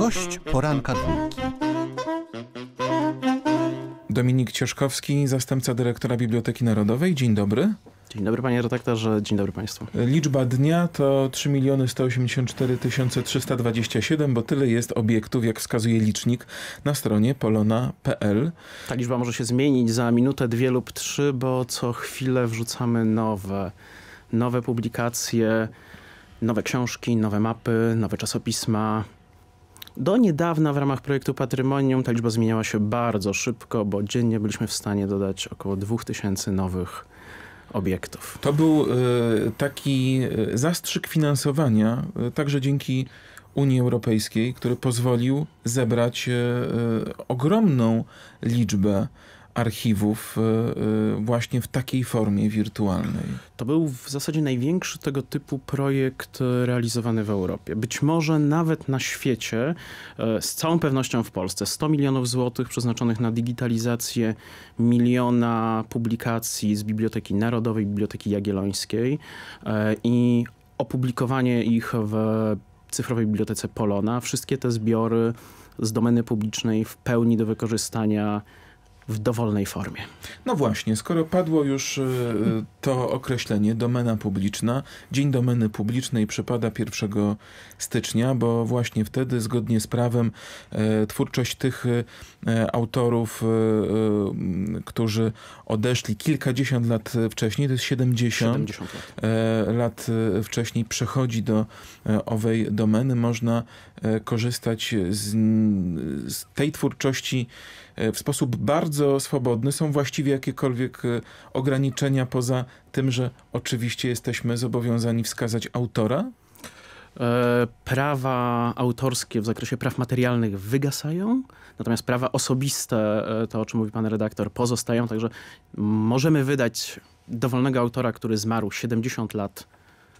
Gość poranka dwójki. Dominik Cieszkowski, zastępca dyrektora Biblioteki Narodowej. Dzień dobry. Dzień dobry panie redaktorze, dzień dobry państwu. Liczba dnia to 3 184 327, bo tyle jest obiektów, jak wskazuje licznik na stronie polona.pl. Ta liczba może się zmienić za minutę, dwie lub trzy, bo co chwilę wrzucamy nowe, nowe publikacje, nowe książki, nowe mapy, nowe czasopisma, do niedawna w ramach projektu Patrimonium ta liczba zmieniała się bardzo szybko, bo dziennie byliśmy w stanie dodać około 2000 nowych obiektów. To był e, taki e, zastrzyk finansowania, e, także dzięki Unii Europejskiej, który pozwolił zebrać ogromną liczbę archiwów e, e, właśnie w takiej formie wirtualnej. To był w zasadzie największy tego typu projekt e, realizowany w Europie. Być może nawet na świecie, z całą pewnością w Polsce. 100 milionów złotych przeznaczonych na digitalizację miliona publikacji z Biblioteki Narodowej, Biblioteki Jagiellońskiej i opublikowanie ich w cyfrowej bibliotece Polona. Wszystkie te zbiory z domeny publicznej w pełni do wykorzystania w dowolnej formie. No właśnie, skoro padło już e, to określenie domena publiczna, Dzień Domeny Publicznej przypada 1 stycznia, bo właśnie wtedy zgodnie z prawem e, twórczość tych e, autorów którzy odeszli kilkadziesiąt lat wcześniej, to jest 70, 70 lat. E, lat. E, wcześniej przechodzi do e, owej domeny. Można korzystać z, z tej twórczości w sposób bardzo swobodny. Są właściwie jakiekolwiek ograniczenia poza tym, że oczywiście jesteśmy zobowiązani wskazać autora E, prawa autorskie w zakresie praw materialnych wygasają, natomiast prawa osobiste, e, to o czym mówi pan redaktor, pozostają. Także możemy wydać dowolnego autora, który zmarł 70 lat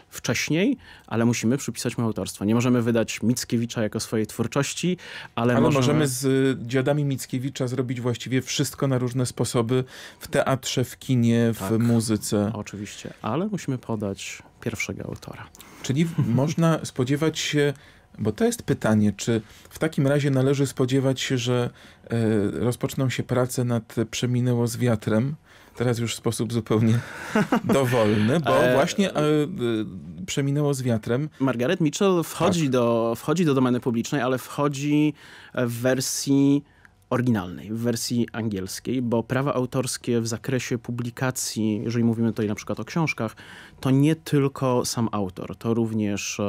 wcześniej, ale musimy przypisać mu autorstwo. Nie możemy wydać Mickiewicza jako swojej twórczości, ale, ale możemy... możemy... z y, dziadami Mickiewicza zrobić właściwie wszystko na różne sposoby w teatrze, w kinie, tak, w muzyce. Oczywiście, ale musimy podać pierwszego autora. Czyli można spodziewać się bo to jest pytanie, czy w takim razie należy spodziewać się, że y, rozpoczną się prace nad Przeminęło z wiatrem, teraz już w sposób zupełnie dowolny, bo e, właśnie e, przeminęło z wiatrem. Margaret Mitchell wchodzi, tak. do, wchodzi do domeny publicznej, ale wchodzi w wersji oryginalnej, w wersji angielskiej, bo prawa autorskie w zakresie publikacji, jeżeli mówimy tutaj na przykład o książkach, to nie tylko sam autor, to również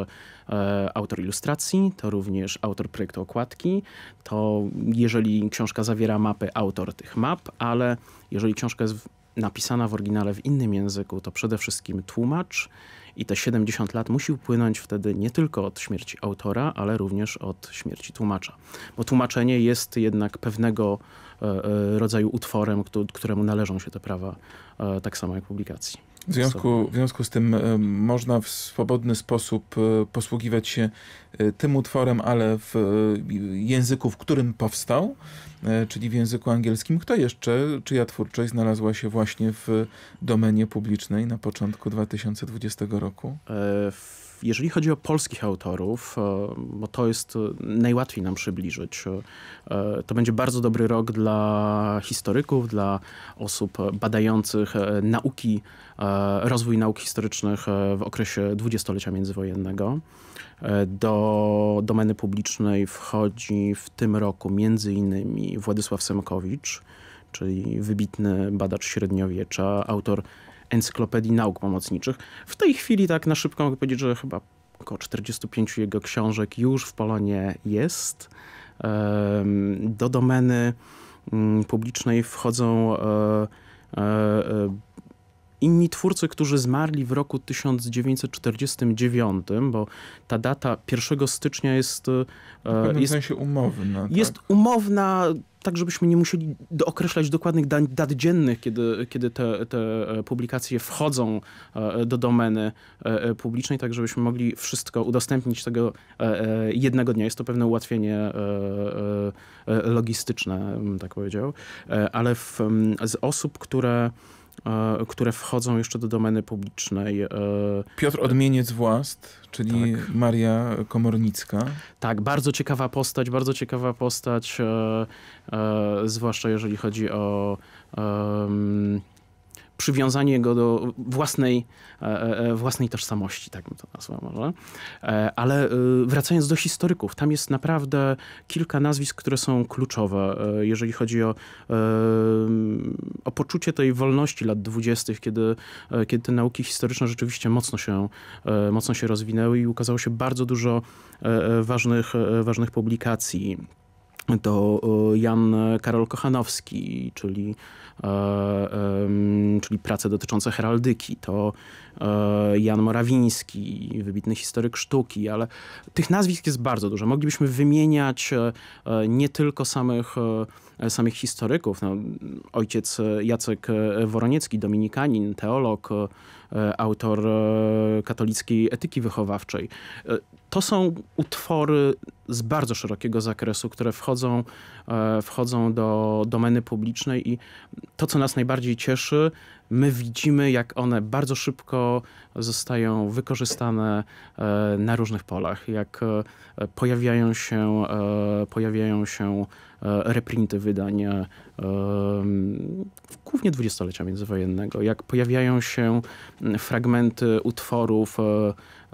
e, autor ilustracji, to również autor projektu okładki, to jeżeli książka zawiera mapy, autor tych map, ale jeżeli książka jest napisana w oryginale w innym języku, to przede wszystkim tłumacz, i te 70 lat musi upłynąć wtedy nie tylko od śmierci autora, ale również od śmierci tłumacza. Bo tłumaczenie jest jednak pewnego e, e, rodzaju utworem, któremu należą się te prawa, e, tak samo jak publikacji. W związku, w związku z tym e, można w swobodny sposób e, posługiwać się e, tym utworem, ale w języku, w którym powstał, czyli w języku angielskim. Kto jeszcze, czyja twórczość znalazła się właśnie w domenie publicznej na początku 2020 roku? Jeżeli chodzi o polskich autorów, e, bo to jest e, najłatwiej nam przybliżyć, e, to będzie bardzo dobry rok dla historyków, dla osób badających nauki, rozwój nauk historycznych w okresie dwudziestolecia międzywojennego. Do domeny publicznej wchodzi w tym roku między innymi Władysław Semkowicz, czyli wybitny badacz średniowiecza, autor Encyklopedii Nauk Pomocniczych. W tej chwili tak na szybko mogę powiedzieć, że chyba około 45 jego książek już w Polonie jest. Do domeny mm, publicznej wchodzą e, e, e, Inni twórcy, którzy zmarli w roku 1949, bo ta data 1 stycznia jest... E, w pewnym jest, sensie umowna. Tak? Jest umowna, tak żebyśmy nie musieli określać dokładnych dat, dat dziennych, kiedy, kiedy te, te, e, publikacje wchodzą e, do domeny publicznej, tak żebyśmy mogli wszystko udostępnić tego jednego dnia. Jest to pewne ułatwienie logistyczne, bym tak powiedział. Ale w, z osób, które E, które wchodzą jeszcze do domeny publicznej. E, Piotr Odmieniec Włast, czyli tak. Maria Komornicka. Tak, bardzo ciekawa postać, bardzo ciekawa postać, e, zwłaszcza jeżeli chodzi o um, przywiązanie go do własnej, e, e, e, własnej tożsamości, tak bym to nazwał może. Ale wracając do historyków, tam jest naprawdę kilka nazwisk, które są kluczowe, jeżeli chodzi o, o poczucie tej wolności lat dwudziestych, kiedy, kiedy te nauki historyczne rzeczywiście mocno się, mocno się rozwinęły i ukazało się bardzo dużo ważnych, ważnych publikacji to y, Jan Karol Kochanowski, czyli, e, czyli prace dotyczące heraldyki, to e, Jan Morawiński, wybitny historyk sztuki, ale tych nazwisk jest bardzo dużo. Moglibyśmy wymieniać e, nie tylko samych, samych historyków. No, ojciec Jacek Woroniecki, dominikanin, teolog, E, autor e, katolickiej etyki wychowawczej. E, to są utwory z bardzo szerokiego zakresu, które wchodzą, wchodzą do domeny publicznej i to, co nas najbardziej cieszy, my widzimy, jak one bardzo szybko zostają wykorzystane e, na różnych polach, jak e, pojawiają się, e, pojawiają się reprinty wydań głównie dwudziestolecia międzywojennego, jak pojawiają się fragmenty utworów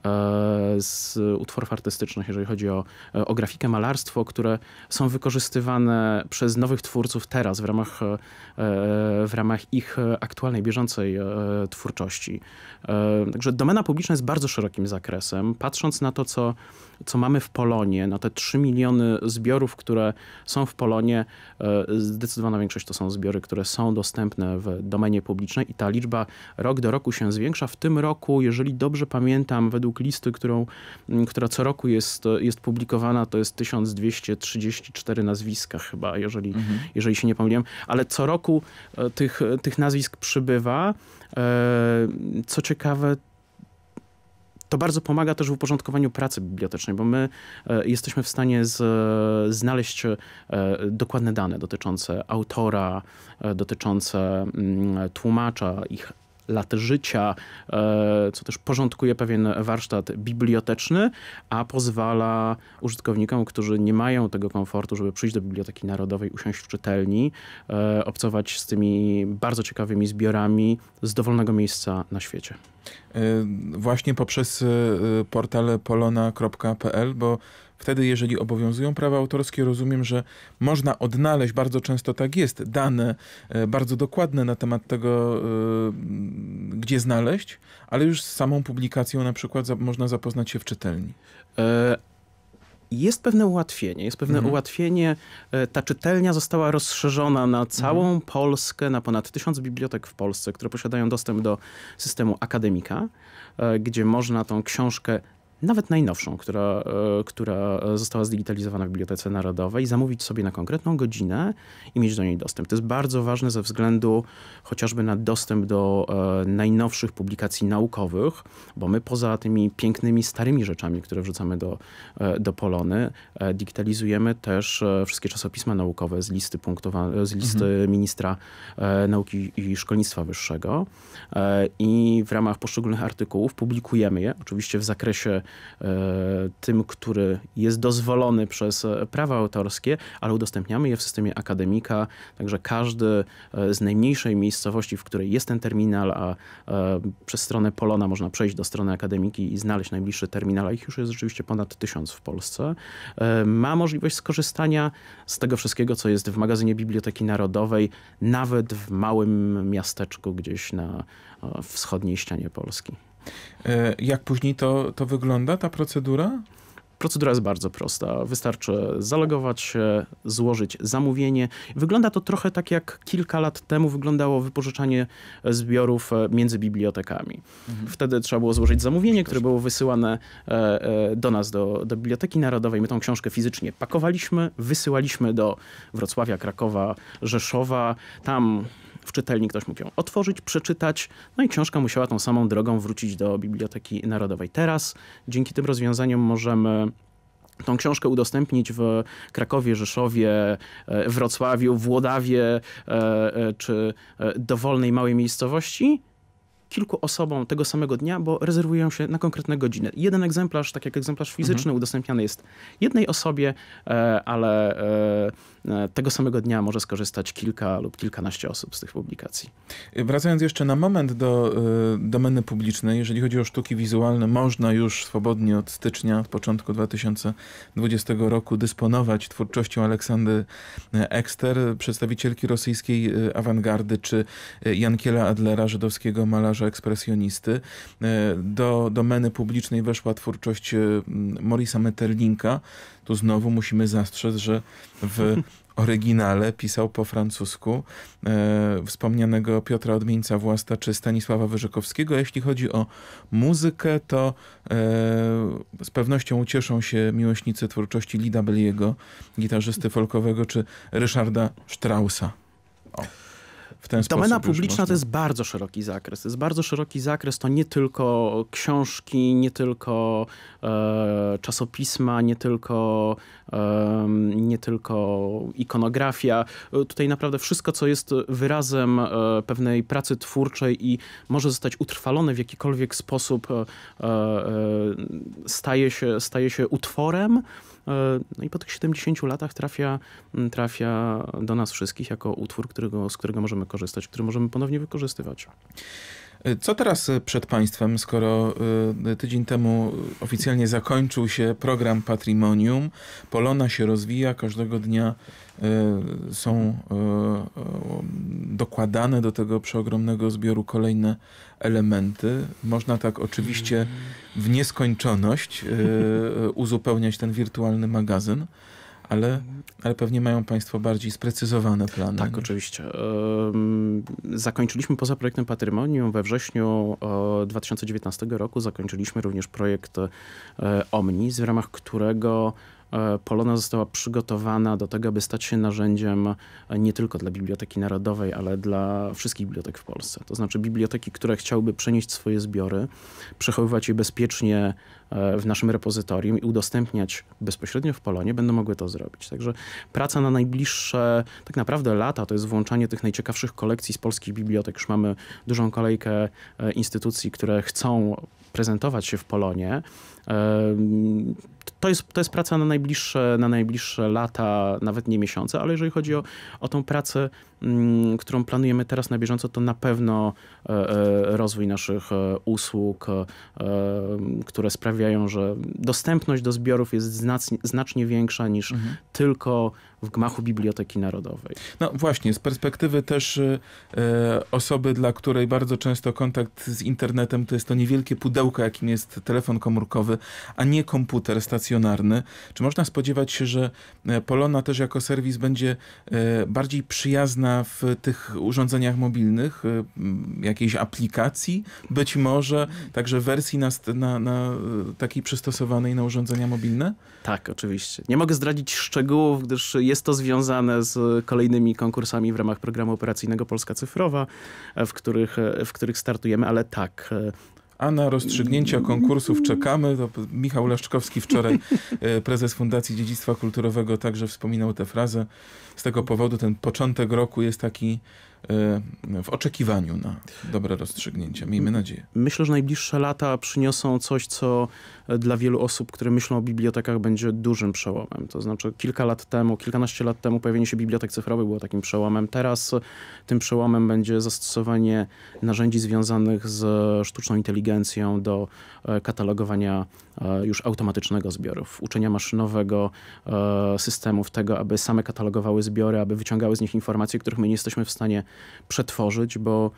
E, z utworów artystycznych, jeżeli chodzi o, e, o grafikę, malarstwo, które są wykorzystywane przez nowych twórców teraz w ramach, e, w ramach ich aktualnej, bieżącej twórczości. Także domena publiczna jest bardzo szerokim zakresem. Patrząc na to, co, co mamy w Polonie, na te 3 miliony zbiorów, które są w Polonie, zdecydowana większość to są zbiory, które są dostępne w domenie publicznej i ta liczba rok do roku się zwiększa. W tym roku, jeżeli dobrze pamiętam, według według listy, którą, mm, która co roku jest, e, jest publikowana, to jest 1234 nazwiska chyba, jeżeli, mhm. jeżeli się nie pomyliłem. Ale co roku e, tych, e, tych nazwisk przybywa. Co ciekawe, to bardzo pomaga też w uporządkowaniu pracy bibliotecznej, bo my jesteśmy w stanie z, znaleźć dokładne dane dotyczące autora, dotyczące mm, tłumacza, ich lat życia, e, co też porządkuje pewien warsztat biblioteczny, a pozwala użytkownikom, którzy nie mają tego komfortu, żeby przyjść do Biblioteki Narodowej, usiąść w czytelni, e, obcować z tymi bardzo ciekawymi zbiorami z dowolnego miejsca na świecie. E, właśnie poprzez portal polona.pl, bo Wtedy, jeżeli obowiązują prawa autorskie, rozumiem, że można odnaleźć, bardzo często tak jest, dane e, bardzo dokładne na temat tego, e, gdzie znaleźć, ale już z samą publikacją na przykład można zapoznać się w czytelni. E, jest pewne ułatwienie. Jest pewne mhm. ułatwienie. Ta czytelnia została rozszerzona na mhm. całą mhm. Polskę, na ponad tysiąc bibliotek w Polsce, które posiadają dostęp do systemu akademika, gdzie można tą książkę nawet najnowszą, która, e, która została zdigitalizowana w Bibliotece Narodowej, zamówić sobie na konkretną godzinę i mieć do niej dostęp. To jest bardzo ważne ze względu chociażby na dostęp do e, najnowszych publikacji naukowych, bo my poza tymi pięknymi, starymi rzeczami, które wrzucamy do, e, do Polony, digitalizujemy też wszystkie czasopisma naukowe z listy, punktowa- z listy mhm. ministra nauki i szkolnictwa wyższego i w ramach poszczególnych artykułów publikujemy je, oczywiście w zakresie E, tym, który jest dozwolony przez e, prawa autorskie, ale udostępniamy je w systemie akademika, także każdy e, z najmniejszej miejscowości, w której jest ten terminal, a przez stronę Polona można przejść do strony akademiki i znaleźć najbliższy terminal, a ich już jest rzeczywiście ponad tysiąc w Polsce, ma możliwość skorzystania z tego wszystkiego, co jest w magazynie Biblioteki Narodowej, nawet w małym miasteczku gdzieś na wschodniej ścianie Polski. E, jak później to, to wygląda, ta procedura? Procedura jest bardzo prosta. Wystarczy zalogować się, złożyć zamówienie. Wygląda to trochę tak, jak kilka lat temu wyglądało wypożyczanie zbiorów e, między bibliotekami. Mhm. Wtedy trzeba było złożyć zamówienie, które było wysyłane e, do nas, do, do Biblioteki Narodowej. My tą książkę fizycznie pakowaliśmy, wysyłaliśmy do Wrocławia, Krakowa, Rzeszowa. Tam w czytelni ktoś mógł ją otworzyć, przeczytać, no i książka musiała tą samą drogą wrócić do Biblioteki Narodowej. Teraz dzięki tym rozwiązaniom możemy tą książkę udostępnić w Krakowie, Rzeszowie, e, Wrocławiu, Włodawie e, e, czy dowolnej małej miejscowości kilku osobom tego samego dnia, bo rezerwują się na konkretne godziny. Jeden egzemplarz, tak jak egzemplarz fizyczny, mhm. udostępniany jest jednej osobie, e, ale e, e, tego samego dnia może skorzystać kilka lub kilkanaście osób z tych publikacji. Wracając jeszcze na moment do domeny publicznej, jeżeli chodzi o sztuki wizualne, można już swobodnie od stycznia, od początku 2020 roku dysponować twórczością Aleksandry Ekster, przedstawicielki rosyjskiej awangardy, czy Jankiela Adlera, żydowskiego malarza pisarza ekspresjonisty. E, do domeny publicznej weszła twórczość e, Morisa Metterlinka. Tu znowu musimy zastrzec, że w oryginale pisał po francusku e, wspomnianego Piotra Odmieńca Własta czy Stanisława Wyrzykowskiego. Jeśli chodzi o muzykę, to e, z pewnością ucieszą się miłośnicy twórczości Lida Belliego, gitarzysty folkowego, czy Ryszarda Straussa. O w ten Domena sposób. Domena publiczna można... to jest bardzo szeroki zakres. To jest bardzo szeroki zakres, to nie tylko książki, nie tylko e, czasopisma, nie tylko, e, nie tylko ikonografia. E, tutaj naprawdę wszystko, co jest wyrazem e, pewnej pracy twórczej i może zostać utrwalone w jakikolwiek sposób, e, e, staje, się, staje się utworem, E, no i po tych 70 latach trafia, mm, trafia do nas wszystkich jako utwór, którego, z którego możemy korzystać, który możemy ponownie wykorzystywać. Co teraz e, przed Państwem, skoro e, tydzień temu oficjalnie zakończył się program Patrimonium? Polona się rozwija, każdego dnia e, są dokładane do tego przeogromnego zbioru kolejne elementy. Można tak oczywiście w nieskończoność uzupełniać ten wirtualny magazyn ale, ale pewnie mają Państwo bardziej sprecyzowane plany. Tak, nie? oczywiście. Zakończyliśmy poza projektem Patrimonium we wrześniu 2019 roku, zakończyliśmy również projekt e, Omnis, w ramach którego E, Polona została przygotowana do tego, aby stać się narzędziem e, nie tylko dla Biblioteki Narodowej, ale dla wszystkich bibliotek w Polsce. To znaczy biblioteki, które chciałyby przenieść swoje zbiory, przechowywać je bezpiecznie e, w naszym repozytorium i udostępniać bezpośrednio w Polonie, będą mogły to zrobić. Także praca na najbliższe tak naprawdę lata to jest włączanie tych najciekawszych kolekcji z polskich bibliotek. Już mamy dużą kolejkę instytucji, które chcą prezentować się w Polonie to jest, to jest praca na najbliższe, na najbliższe lata, nawet nie miesiące, ale jeżeli chodzi o, o tą pracę Mm, którą planujemy teraz na bieżąco, to na pewno e, e, rozwój naszych e, usług, które sprawiają, że dostępność do zbiorów jest znacznie, większa niż mhm. tylko w gmachu Biblioteki Narodowej. No właśnie, z perspektywy też osoby, dla której bardzo często kontakt z internetem to jest to niewielkie pudełko, jakim jest telefon komórkowy, a nie komputer stacjonarny. Czy można spodziewać się, że Polona też jako serwis będzie bardziej przyjazna w tych urządzeniach mobilnych, y, jakiejś aplikacji, być może także wersji na, na, na y, takiej przystosowanej na urządzenia mobilne? Tak, oczywiście. Nie mogę zdradzić szczegółów, gdyż jest to związane z kolejnymi konkursami w ramach programu operacyjnego Polska Cyfrowa, w których, w których startujemy, ale tak, a na rozstrzygnięcia konkursów czekamy. To Michał Leszczkowski wczoraj, e, prezes Fundacji Dziedzictwa Kulturowego, także wspominał tę frazę. Z tego powodu ten początek roku jest taki Y, w oczekiwaniu na dobre rozstrzygnięcia. Miejmy nadzieję. Myślę, że najbliższe lata przyniosą coś, co e, dla wielu osób, które myślą o bibliotekach, będzie dużym przełomem. To znaczy kilka lat temu, kilkanaście lat temu pojawienie się bibliotek cyfrowych było takim przełomem. Teraz e, tym przełomem będzie zastosowanie narzędzi związanych z sztuczną inteligencją do e, katalogowania E, już automatycznego zbiorów, uczenia maszynowego e, systemów tego, aby same katalogowały zbiory, aby wyciągały z nich informacje, których my nie jesteśmy w stanie przetworzyć, bo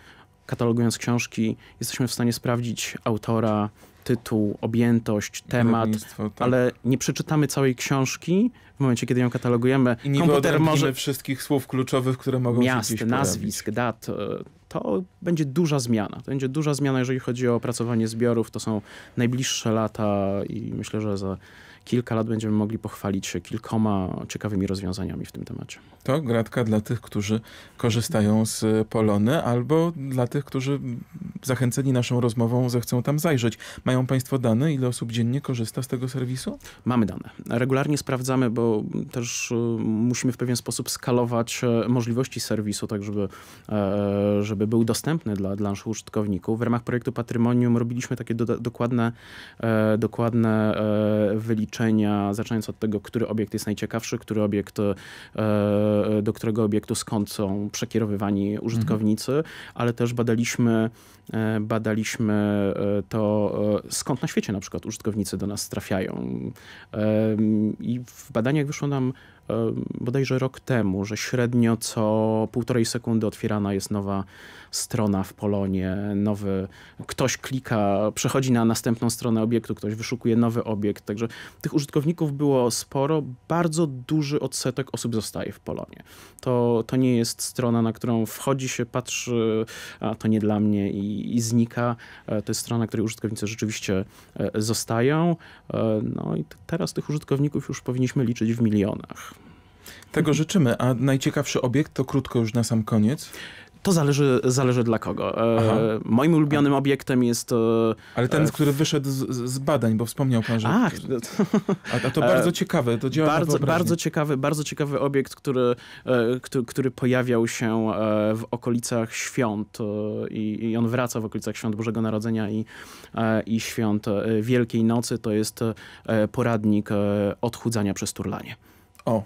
katalogując książki jesteśmy w stanie sprawdzić autora, tytuł, objętość, temat, tak. ale nie przeczytamy całej książki w momencie, kiedy ją katalogujemy. I nie komputer może wszystkich słów kluczowych, które mogą miast, się Miast, nazwisk, pojawić. dat, e, to będzie duża zmiana. To będzie duża zmiana, jeżeli chodzi o opracowanie zbiorów. To są najbliższe lata i myślę, że za kilka lat będziemy mogli pochwalić się kilkoma ciekawymi rozwiązaniami w tym temacie. To gratka dla tych, którzy korzystają z Polony albo dla tych, którzy zachęceni naszą rozmową zechcą tam zajrzeć. Mają Państwo dane, ile osób dziennie korzysta z tego serwisu? Mamy dane. Regularnie sprawdzamy, bo też e, musimy w pewien sposób skalować e, możliwości serwisu, tak żeby, e, żeby był dostępny dla, dla naszych użytkowników. W ramach projektu Patrimonium robiliśmy takie do, dokładne, dokładne wyliczenia, zaczynając od tego, który obiekt jest najciekawszy, który obiekt, do którego obiektu skąd są przekierowywani mhm. użytkownicy, mhm. ale też badaliśmy E, badaliśmy e, to, e, skąd na świecie na przykład użytkownicy do nas trafiają. I w badaniach wyszło nam bodajże rok temu, że średnio co półtorej sekundy otwierana jest nowa strona w Polonie, nowy, ktoś klika, przechodzi na następną stronę obiektu, ktoś wyszukuje nowy obiekt, także tych użytkowników było sporo, bardzo duży odsetek osób zostaje w Polonie. To, to nie jest strona, na którą wchodzi się, patrzy, a to nie dla mnie i, i znika. E, to jest strona, na której użytkownicy rzeczywiście e, zostają. E, no i teraz tych użytkowników już powinniśmy liczyć w milionach. Tego życzymy. A najciekawszy obiekt to krótko już na sam koniec. To zależy, zależy dla kogo. E, Aha. moim ulubionym obiektem jest. E, Ale ten, e, który wyszedł z, z badań, bo wspomniał pan, że. Ach, a, a to bardzo ciekawe, to działa bardzo, bardzo ciekawy, bardzo ciekawy obiekt, który, który, który pojawiał się w okolicach świąt i, i, on wraca w okolicach świąt Bożego Narodzenia i, i świąt Wielkiej Nocy. To jest poradnik odchudzania przez turlanie. O,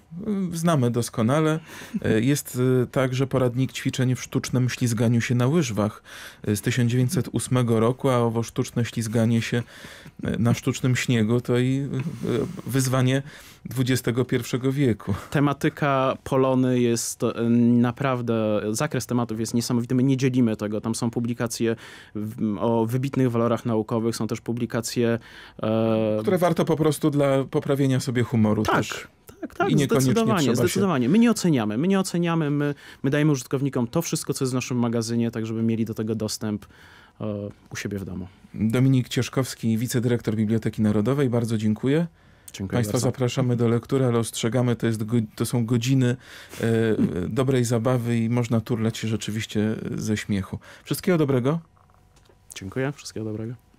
znamy doskonale. E, jest e, także poradnik ćwiczeń w sztucznym ślizganiu się na łyżwach e, z 1908 roku, a owo sztuczne ślizganie się na sztucznym śniegu to i wyzwanie XXI wieku. Tematyka Polony jest naprawdę, zakres tematów jest niesamowity. My nie dzielimy tego. Tam są publikacje o wybitnych walorach naukowych, są też publikacje... E... Które warto po prostu dla poprawienia sobie humoru tak. też tak, tak, i niekoniecznie zdecydowanie, się... zdecydowanie. My nie oceniamy, my nie oceniamy, my, my dajemy użytkownikom to wszystko, co jest w naszym magazynie, tak żeby mieli do tego dostęp e, u siebie w domu. Dominik Cieszkowski, wicedyrektor Biblioteki Narodowej, bardzo dziękuję. Dziękuję Państwa bardzo. zapraszamy do lektury, ale ostrzegamy, to, jest, to są godziny e, dobrej zabawy i można turlać się rzeczywiście ze śmiechu. Wszystkiego dobrego. Dziękuję, wszystkiego dobrego.